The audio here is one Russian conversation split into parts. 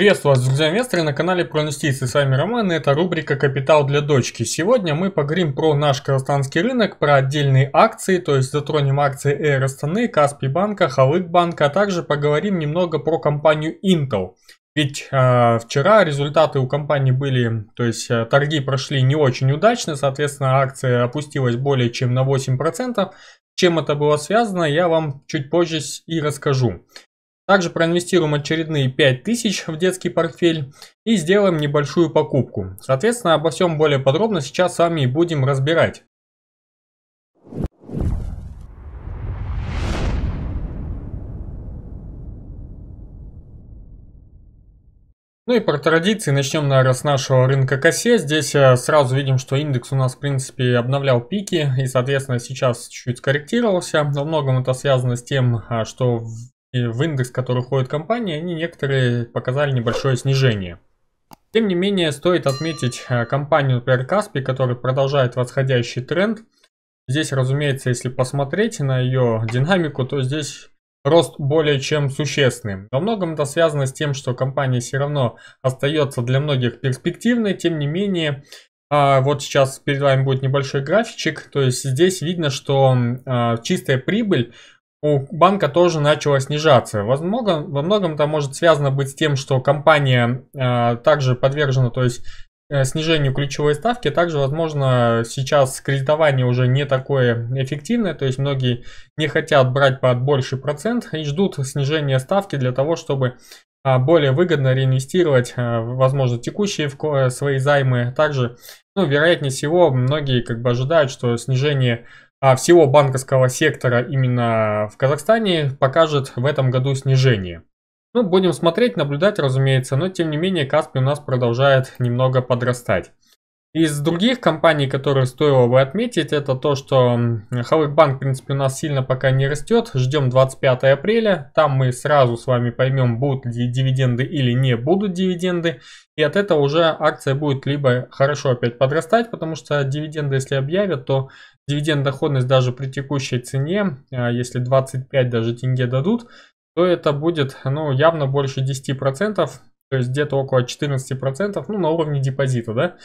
Приветствую вас, друзья инвесторы, на канале про инвестиции. С вами Роман и это рубрика «Капитал для дочки». Сегодня мы поговорим про наш казахстанский рынок, про отдельные акции, то есть затронем акции Air Астаны, Каспи Банка, Халык Банка, а также поговорим немного про компанию Intel. Ведь э, вчера результаты у компании были, то есть э, торги прошли не очень удачно, соответственно акция опустилась более чем на 8%. Чем это было связано, я вам чуть позже и расскажу. Также проинвестируем очередные 5000 в детский портфель и сделаем небольшую покупку. Соответственно, обо всем более подробно сейчас с вами и будем разбирать. Ну и по традиции начнем, наверное, с нашего рынка косе. Здесь э, сразу видим, что индекс у нас, в принципе, обновлял пики и, соответственно, сейчас чуть-чуть скорректировался. Во многом это связано с тем, а, что и в индекс, который уходят компании, они некоторые показали небольшое снижение. Тем не менее, стоит отметить э, компанию, например, Каспи, которая продолжает восходящий тренд. Здесь, разумеется, если посмотреть на ее динамику, то здесь рост более чем существенный. Во многом это связано с тем, что компания все равно остается для многих перспективной, тем не менее, а, вот сейчас перед вами будет небольшой графичек, то есть здесь видно, что а, чистая прибыль у банка тоже начало снижаться. Во многом, во многом это может связано быть с тем, что компания э, также подвержена, то есть э, снижению ключевой ставки, также, возможно, сейчас кредитование уже не такое эффективное, то есть многие не хотят брать под больший процент и ждут снижения ставки для того, чтобы а, более выгодно реинвестировать, э, возможно, текущие э, свои займы. Также, ну, вероятнее всего, многие как бы ожидают, что снижение а, всего банковского сектора именно в Казахстане покажет в этом году снижение. Ну, будем смотреть, наблюдать, разумеется, но тем не менее Каспи у нас продолжает немного подрастать. Из других компаний, которые стоило бы отметить, это то, что Халыкбанк, в принципе, у нас сильно пока не растет. Ждем 25 апреля. Там мы сразу с вами поймем, будут ли дивиденды или не будут дивиденды. И от этого уже акция будет либо хорошо опять подрастать, потому что дивиденды, если объявят, то дивиденд доходность даже при текущей цене, а, если 25 даже тенге дадут, то это будет ну, явно больше 10%, то есть где-то около 14%, ну, на уровне депозита, да.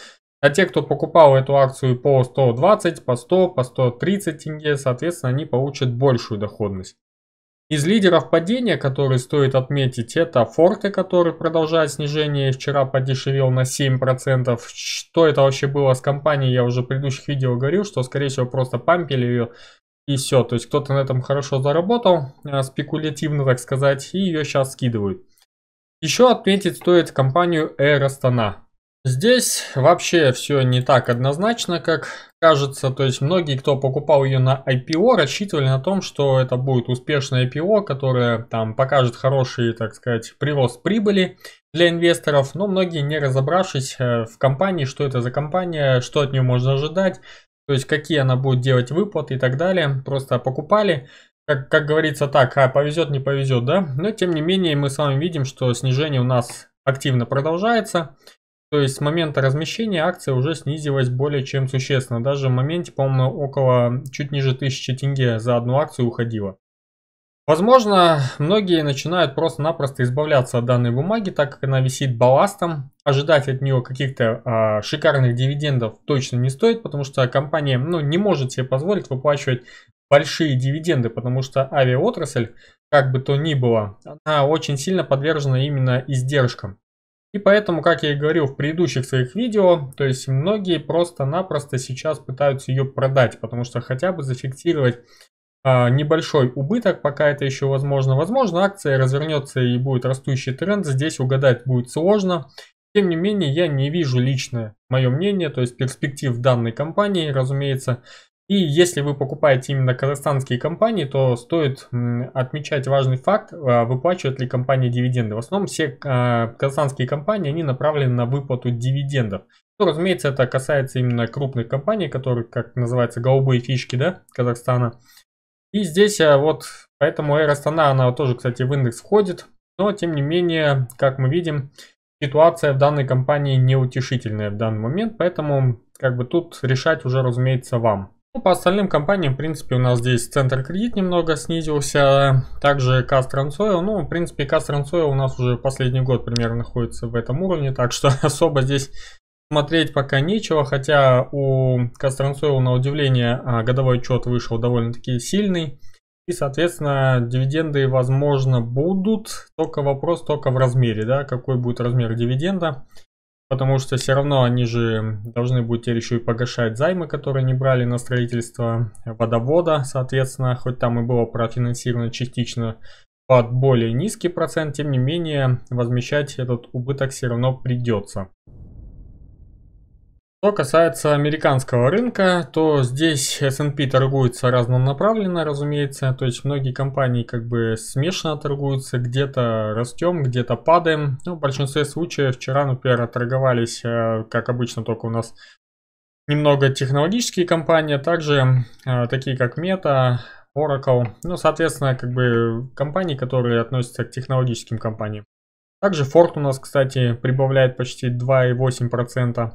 А те, кто покупал эту акцию по 120, по 100, по 130 тенге, соответственно, они получат большую доходность. Из лидеров падения, которые стоит отметить, это Форте, который продолжает снижение, вчера подешевел на 7%. Что это вообще было с компанией, я уже в предыдущих видео говорил, что скорее всего просто пампили ее и все. То есть кто-то на этом хорошо заработал, а, спекулятивно так сказать, и ее сейчас скидывают. Еще отметить стоит компанию Air Astana. Здесь вообще все не так однозначно, как кажется. То есть многие, кто покупал ее на IPO, рассчитывали на том, что это будет успешное IPO, которое там покажет хороший, так сказать, прирост прибыли для инвесторов. Но многие, не разобравшись э, в компании, что это за компания, что от нее можно ожидать, то есть какие она будет делать выплаты и так далее, просто покупали как, как говорится так, а повезет, не повезет, да? Но тем не менее мы с вами видим, что снижение у нас активно продолжается. То есть с момента размещения акция уже снизилась более чем существенно. Даже в моменте, по-моему, около чуть ниже 1000 тенге за одну акцию уходила. Возможно, многие начинают просто-напросто избавляться от данной бумаги, так как она висит балластом. Ожидать от нее каких-то а, шикарных дивидендов точно не стоит, потому что компания ну, не может себе позволить выплачивать большие дивиденды, потому что авиаотрасль, как бы то ни было, она очень сильно подвержена именно издержкам. И поэтому, как я и говорил в предыдущих своих видео, то есть многие просто-напросто сейчас пытаются ее продать, потому что хотя бы зафиксировать а, небольшой убыток, пока это еще возможно. Возможно, акция развернется и будет растущий тренд, здесь угадать будет сложно. Тем не менее, я не вижу личное мое мнение, то есть перспектив данной компании, разумеется, и если вы покупаете именно казахстанские компании, то стоит отмечать важный факт, э, выплачивает ли компания дивиденды. В основном все э, казахстанские компании, они направлены на выплату дивидендов. Ну, разумеется, это касается именно крупных компаний, которые, как называется, голубые фишки, да, Казахстана. И здесь э, вот, поэтому Air Astana, она тоже, кстати, в индекс входит. Но, тем не менее, как мы видим, ситуация в данной компании неутешительная в данный момент, поэтому как бы тут решать уже, разумеется, вам. Ну, по остальным компаниям, в принципе, у нас здесь центр кредит немного снизился. Также Кастрансойл. Ну, в принципе, Кастрансойл у нас уже последний год примерно находится в этом уровне. Так что особо здесь смотреть пока нечего. Хотя у Кастрансойл, на удивление, а, годовой отчет вышел довольно-таки сильный. И, соответственно, дивиденды, возможно, будут. Только вопрос только в размере, да, какой будет размер дивиденда. Потому что все равно они же должны будут теперь еще и погашать займы, которые не брали на строительство водовода, соответственно, хоть там и было профинансировано частично под более низкий процент, тем не менее возмещать этот убыток все равно придется. Что касается американского рынка, то здесь S&P торгуется разнонаправленно, разумеется. То есть многие компании как бы смешанно торгуются, где-то растем, где-то падаем. Ну, в большинстве случаев вчера, например, торговались, э, как обычно, только у нас немного технологические компании, а также э, такие как Meta, Oracle, ну, соответственно, как бы компании, которые относятся к технологическим компаниям. Также Ford у нас, кстати, прибавляет почти 2,8%.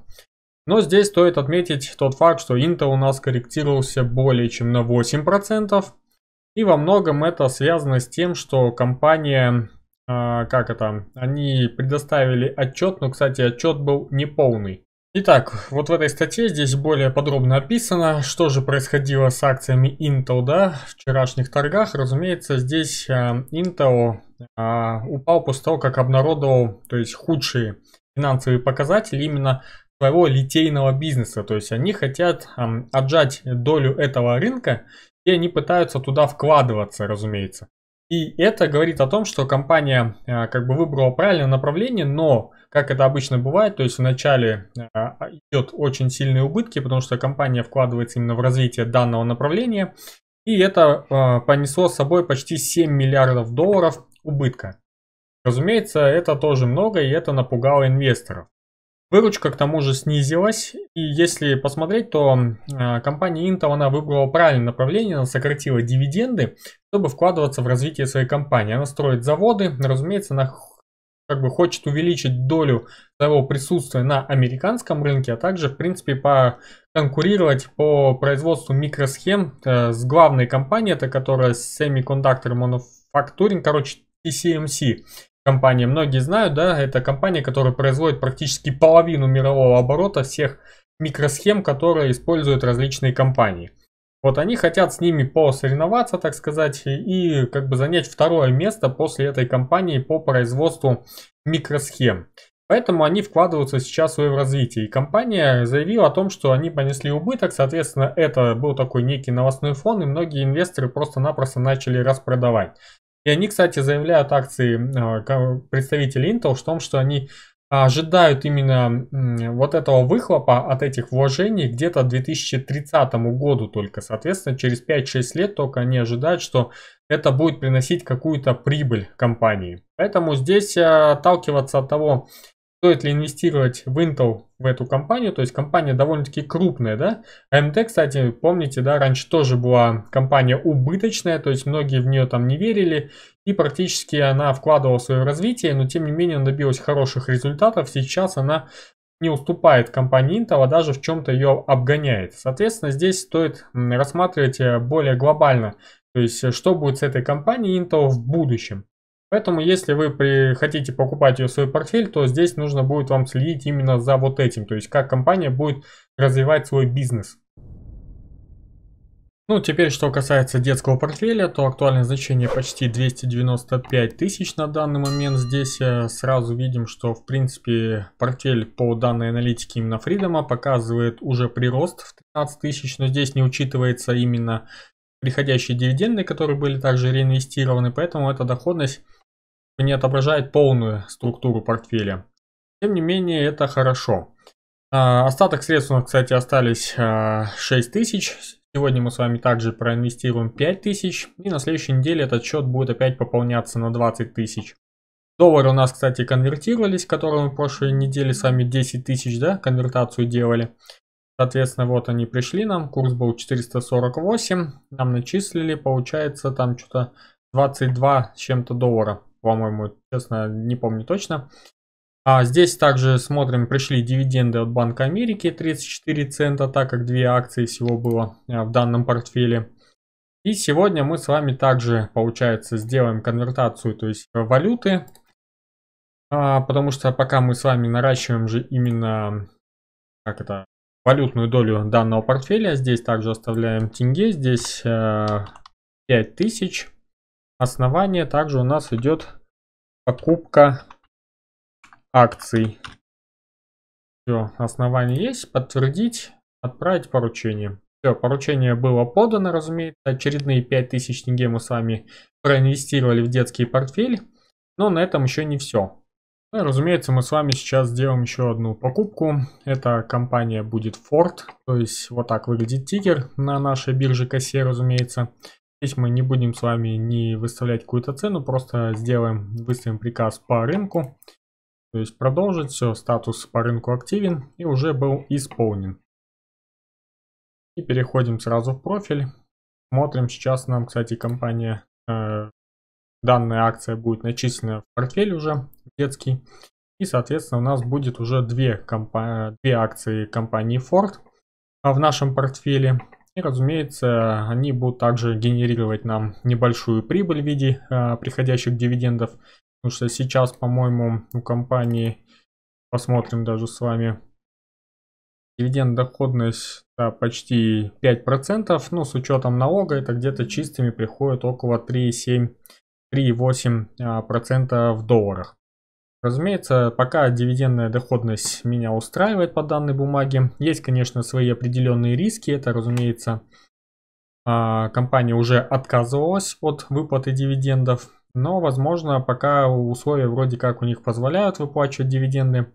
Но здесь стоит отметить тот факт, что Intel у нас корректировался более чем на 8%. И во многом это связано с тем, что компания, э, как это, они предоставили отчет, но, кстати, отчет был неполный. Итак, вот в этой статье здесь более подробно описано, что же происходило с акциями Intel, да, в вчерашних торгах. Разумеется, здесь э, Intel э, упал после того, как обнародовал, то есть худшие финансовые показатели именно своего литейного бизнеса. То есть они хотят эм, отжать долю этого рынка, и они пытаются туда вкладываться, разумеется. И это говорит о том, что компания э, как бы выбрала правильное направление, но, как это обычно бывает, то есть вначале э, идет очень сильные убытки, потому что компания вкладывается именно в развитие данного направления, и это э, понесло с собой почти 7 миллиардов долларов убытка. Разумеется, это тоже много, и это напугало инвесторов. Выручка к тому же снизилась, и если посмотреть, то а, компания Intel она выбрала правильное направление, она сократила дивиденды, чтобы вкладываться в развитие своей компании. Она строит заводы, разумеется, она как бы хочет увеличить долю своего присутствия на американском рынке, а также, в принципе, по конкурировать по производству микросхем э, с главной компанией, это которая с Semiconductor Manufacturing, короче, TCMC компания. Многие знают, да, это компания, которая производит практически половину мирового оборота всех микросхем, которые используют различные компании. Вот они хотят с ними посоревноваться, так сказать, и как бы занять второе место после этой компании по производству микросхем. Поэтому они вкладываются сейчас в свое развитие. И компания заявила о том, что они понесли убыток, соответственно, это был такой некий новостной фон, и многие инвесторы просто-напросто начали распродавать. И они, кстати, заявляют акции а, представителей Intel в том, что они ожидают именно вот этого выхлопа от этих вложений где-то к 2030 году только. Соответственно, через 5-6 лет только они ожидают, что это будет приносить какую-то прибыль компании. Поэтому здесь а, отталкиваться от того, Стоит ли инвестировать в Intel, в эту компанию? То есть компания довольно-таки крупная, да? AMD, кстати, помните, да, раньше тоже была компания убыточная, то есть многие в нее там не верили. И практически она вкладывала свое развитие, но тем не менее она добилась хороших результатов. Сейчас она не уступает компании Intel, а даже в чем-то ее обгоняет. Соответственно, здесь стоит рассматривать э, более глобально, то есть э, что будет с этой компанией Intel в будущем. Поэтому, если вы при, хотите покупать ее в свой портфель, то здесь нужно будет вам следить именно за вот этим. То есть, как компания будет развивать свой бизнес. Ну, теперь, что касается детского портфеля, то актуальное значение почти 295 тысяч на данный момент. Здесь э, сразу видим, что, в принципе, портфель по данной аналитике именно Freedom показывает уже прирост в 13 тысяч, но здесь не учитывается именно приходящие дивиденды, которые были также реинвестированы, поэтому эта доходность не отображает полную структуру портфеля. Тем не менее, это хорошо. А, остаток средств у нас, кстати, остались 6 а, тысяч. Сегодня мы с вами также проинвестируем 5 тысяч. И на следующей неделе этот счет будет опять пополняться на 20 тысяч. Доллары у нас, кстати, конвертировались, которые мы в прошлой неделе с вами 10 тысяч, да, конвертацию делали. Соответственно, вот они пришли нам, курс был 448, нам начислили, получается, там что-то 22 с чем-то доллара по-моему, честно, не помню точно. А здесь также смотрим, пришли дивиденды от Банка Америки 34 цента, так как две акции всего было э, в данном портфеле. И сегодня мы с вами также, получается, сделаем конвертацию, то есть э, валюты. А, потому что пока мы с вами наращиваем же именно, как это, валютную долю данного портфеля. Здесь также оставляем тенге, здесь э, 5000 основание также у нас идет покупка акций. Все, основание есть. Подтвердить, отправить поручение. Все, поручение было подано, разумеется. Очередные 5000 тенге мы с вами проинвестировали в детский портфель. Но на этом еще не все. Ну и, разумеется, мы с вами сейчас сделаем еще одну покупку. Эта компания будет Ford. То есть вот так выглядит тигер на нашей бирже кассе, разумеется. Здесь мы не будем с вами не выставлять какую-то цену, просто сделаем, выставим приказ по рынку. То есть продолжить, все, статус по рынку активен и уже был исполнен. И переходим сразу в профиль. Смотрим, сейчас нам, кстати, компания, э, данная акция будет начислена в портфель уже детский. И, соответственно, у нас будет уже две, компа две акции компании Ford а в нашем портфеле. И, разумеется, они будут также генерировать нам небольшую прибыль в виде э, приходящих дивидендов. Потому что сейчас, по-моему, у компании, посмотрим даже с вами, дивиденд доходность да, почти 5%, но с учетом налога это где-то чистыми приходит около 3,7-3,8% а, в долларах. Разумеется, пока дивидендная доходность меня устраивает по данной бумаге. Есть, конечно, свои определенные риски. Это, разумеется, а, компания уже отказывалась от выплаты дивидендов. Но, возможно, пока условия вроде как у них позволяют выплачивать дивиденды,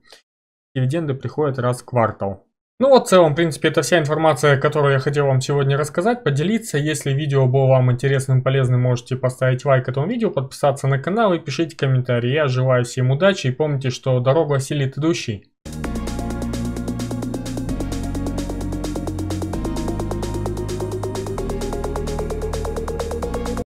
дивиденды приходят раз в квартал. Ну вот в целом, в принципе, это вся информация, которую я хотел вам сегодня рассказать, поделиться. Если видео было вам интересным, полезным, можете поставить лайк этому видео, подписаться на канал и пишите комментарии. Я желаю всем удачи и помните, что дорога осилит идущий.